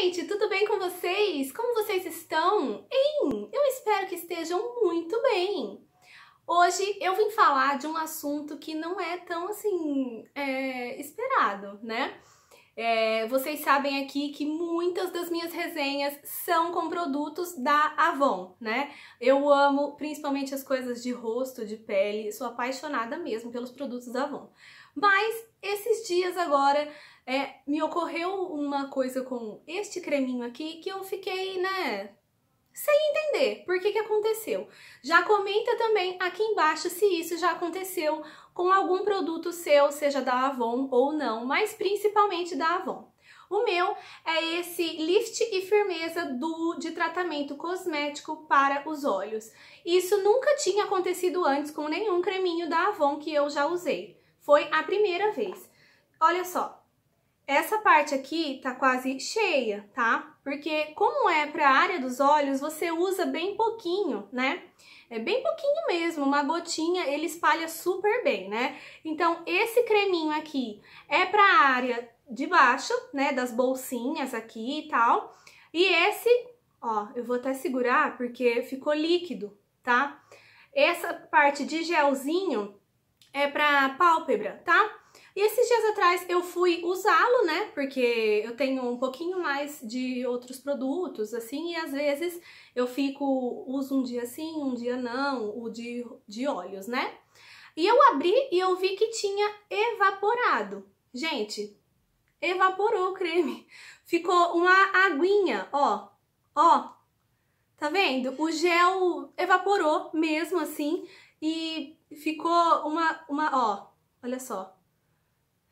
gente, tudo bem com vocês? Como vocês estão? Hein? Eu espero que estejam muito bem! Hoje eu vim falar de um assunto que não é tão assim é, esperado, né? É, vocês sabem aqui que muitas das minhas resenhas são com produtos da Avon, né? Eu amo principalmente as coisas de rosto, de pele, sou apaixonada mesmo pelos produtos da Avon. Mas esses dias agora é, me ocorreu uma coisa com este creminho aqui que eu fiquei, né, sem entender por que, que aconteceu. Já comenta também aqui embaixo se isso já aconteceu com algum produto seu, seja da Avon ou não, mas principalmente da Avon. O meu é esse lift e firmeza do de tratamento cosmético para os olhos. Isso nunca tinha acontecido antes com nenhum creminho da Avon que eu já usei. Foi a primeira vez. Olha só, essa parte aqui tá quase cheia, tá? Porque como é para a área dos olhos, você usa bem pouquinho, né? É bem pouquinho mesmo, uma gotinha, ele espalha super bem, né? Então, esse creminho aqui é para a área de baixo, né, das bolsinhas aqui e tal. E esse, ó, eu vou até segurar porque ficou líquido, tá? Essa parte de gelzinho é para pálpebra, tá? E esses dias atrás eu fui usá-lo, né? Porque eu tenho um pouquinho mais de outros produtos, assim, e às vezes eu fico, uso um dia sim, um dia não, o de, de olhos, né? E eu abri e eu vi que tinha evaporado. Gente, evaporou o creme. Ficou uma aguinha, ó, ó. Tá vendo? O gel evaporou mesmo assim e ficou uma, uma ó, olha só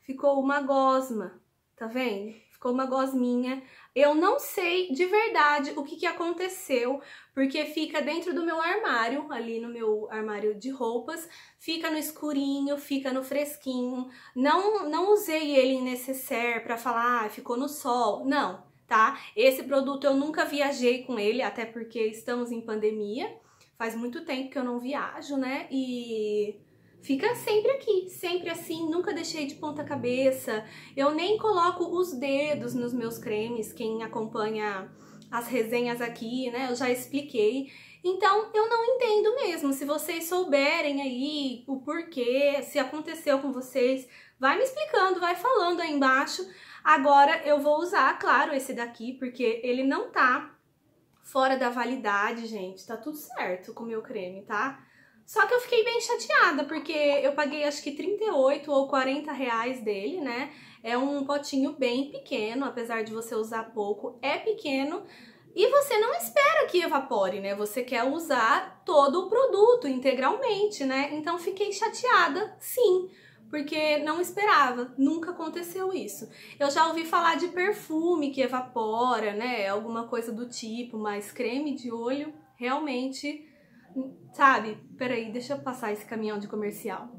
ficou uma gosma, tá vendo? Ficou uma gosminha. Eu não sei de verdade o que, que aconteceu, porque fica dentro do meu armário, ali no meu armário de roupas, fica no escurinho, fica no fresquinho. Não, não usei ele em necessaire para falar, ah, ficou no sol. Não, tá? Esse produto eu nunca viajei com ele, até porque estamos em pandemia. Faz muito tempo que eu não viajo, né? E fica sempre aqui, sempre assim, nunca deixei de ponta cabeça. Eu nem coloco os dedos nos meus cremes, quem acompanha as resenhas aqui, né? Eu já expliquei. Então, eu não entendo mesmo. Se vocês souberem aí o porquê, se aconteceu com vocês, vai me explicando, vai falando aí embaixo. Agora eu vou usar, claro, esse daqui, porque ele não tá fora da validade, gente. Tá tudo certo com o meu creme, tá? Só que eu fiquei bem chateada, porque eu paguei acho que 38 ou 40 reais dele, né? É um potinho bem pequeno, apesar de você usar pouco, é pequeno. E você não espera que evapore, né? Você quer usar todo o produto integralmente, né? Então fiquei chateada, sim, porque não esperava, nunca aconteceu isso. Eu já ouvi falar de perfume que evapora, né? Alguma coisa do tipo, mas creme de olho realmente Sabe? Peraí, deixa eu passar esse caminhão de comercial.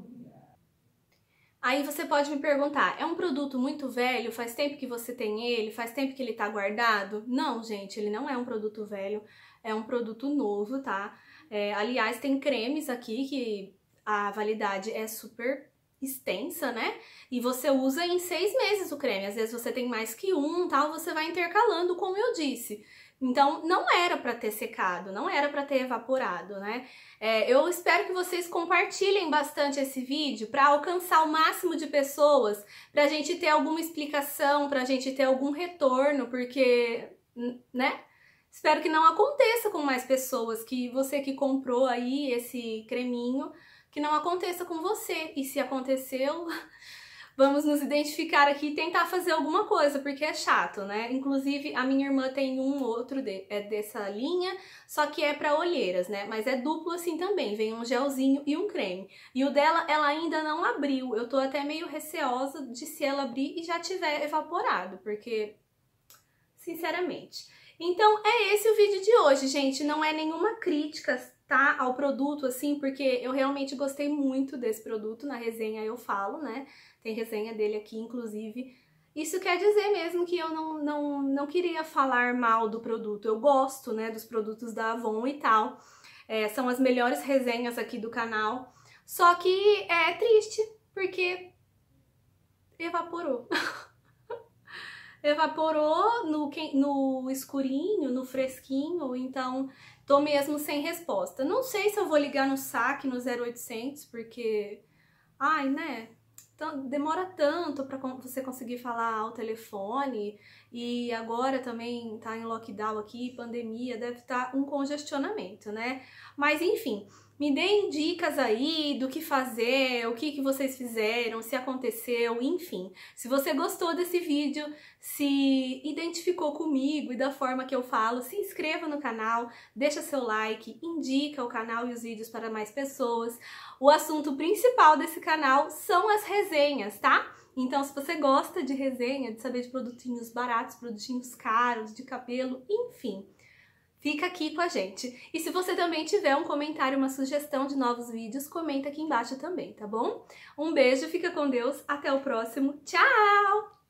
Aí você pode me perguntar: é um produto muito velho? Faz tempo que você tem ele? Faz tempo que ele tá guardado? Não, gente, ele não é um produto velho, é um produto novo, tá? É, aliás, tem cremes aqui que a validade é super extensa, né? E você usa em seis meses o creme. Às vezes você tem mais que um, tal, você vai intercalando, como eu disse. Então, não era para ter secado, não era para ter evaporado, né? É, eu espero que vocês compartilhem bastante esse vídeo para alcançar o máximo de pessoas, para a gente ter alguma explicação, para a gente ter algum retorno, porque, né? Espero que não aconteça com mais pessoas que você que comprou aí esse creminho que não aconteça com você. E se aconteceu, vamos nos identificar aqui e tentar fazer alguma coisa, porque é chato, né? Inclusive, a minha irmã tem um outro de, é dessa linha, só que é para olheiras, né? Mas é duplo assim também, vem um gelzinho e um creme. E o dela, ela ainda não abriu. Eu tô até meio receosa de se ela abrir e já tiver evaporado, porque sinceramente. Então é esse o vídeo de hoje, gente. Não é nenhuma crítica, tá, ao produto, assim, porque eu realmente gostei muito desse produto. Na resenha eu falo, né? Tem resenha dele aqui, inclusive. Isso quer dizer mesmo que eu não, não, não queria falar mal do produto. Eu gosto, né, dos produtos da Avon e tal. É, são as melhores resenhas aqui do canal. Só que é triste, porque evaporou. evaporou no, no escurinho, no fresquinho, então tô mesmo sem resposta. Não sei se eu vou ligar no saque no 0800, porque, ai, né, demora tanto para você conseguir falar ao telefone e agora também tá em lockdown aqui, pandemia, deve estar tá um congestionamento, né? Mas enfim, me deem dicas aí do que fazer, o que, que vocês fizeram, se aconteceu, enfim. Se você gostou desse vídeo, se identificou comigo e da forma que eu falo, se inscreva no canal, deixa seu like, indica o canal e os vídeos para mais pessoas. O assunto principal desse canal são as resenhas, tá? Então, se você gosta de resenha, de saber de produtinhos baratos, produtinhos caros, de cabelo, enfim Fica aqui com a gente. E se você também tiver um comentário, uma sugestão de novos vídeos, comenta aqui embaixo também, tá bom? Um beijo, fica com Deus, até o próximo. Tchau!